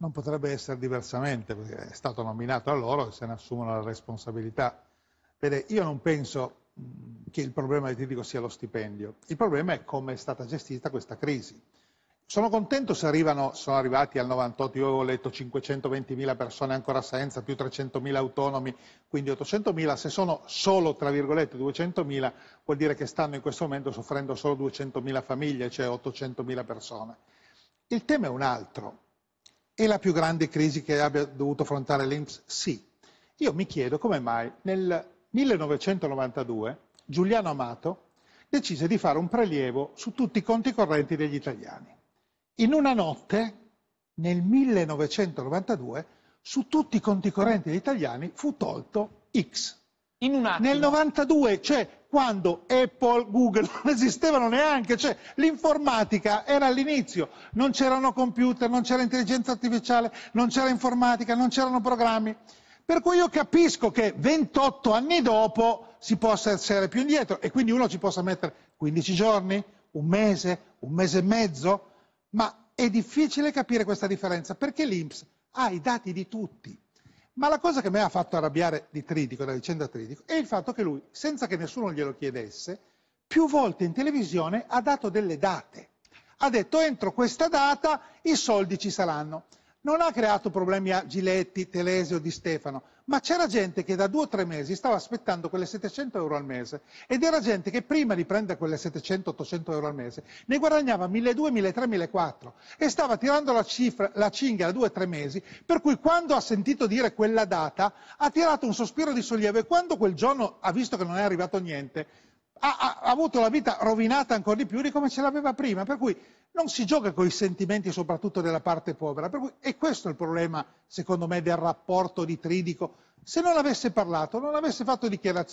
non potrebbe essere diversamente, perché è stato nominato a loro e se ne assumono la responsabilità. Vede, io non penso che il problema del critico sia lo stipendio, il problema è come è stata gestita questa crisi. Sono contento se arrivano, sono arrivati al 98, io ho letto 520.000 persone ancora senza, più 300.000 autonomi, quindi 800.000, se sono solo, tra virgolette, 200.000, vuol dire che stanno in questo momento soffrendo solo 200.000 famiglie, cioè 800.000 persone. Il tema è un altro, è la più grande crisi che abbia dovuto affrontare l'INPS? Sì. Io mi chiedo come mai nel 1992 Giuliano Amato decise di fare un prelievo su tutti i conti correnti degli italiani. In una notte, nel 1992, su tutti i conti correnti degli italiani fu tolto X. In un attimo. Nel 92, cioè quando Apple, Google non esistevano neanche, cioè l'informatica era all'inizio, non c'erano computer, non c'era intelligenza artificiale, non c'era informatica, non c'erano programmi. Per cui io capisco che 28 anni dopo si possa essere più indietro e quindi uno ci possa mettere 15 giorni, un mese, un mese e mezzo, ma è difficile capire questa differenza perché l'Inps ha i dati di tutti. Ma la cosa che a me ha fatto arrabbiare di Tridico, della vicenda Tridico, è il fatto che lui, senza che nessuno glielo chiedesse, più volte in televisione ha dato delle date. Ha detto entro questa data i soldi ci saranno non ha creato problemi a Giletti, Telesio, Di Stefano, ma c'era gente che da due o tre mesi stava aspettando quelle 700 euro al mese ed era gente che prima di prendere quelle 700-800 euro al mese ne guadagnava 1.200, 1.300, 1.400 e stava tirando la, cifra, la cinghia da due o tre mesi, per cui quando ha sentito dire quella data ha tirato un sospiro di sollievo e quando quel giorno ha visto che non è arrivato niente ha, ha, avuto la vita rovinata ancora di più di come ce l'aveva prima, per cui non si gioca con i sentimenti soprattutto della parte povera. Cui, e questo il problema, secondo me, del rapporto di Tridico. Se non avesse parlato, non avesse fatto dichiarazioni,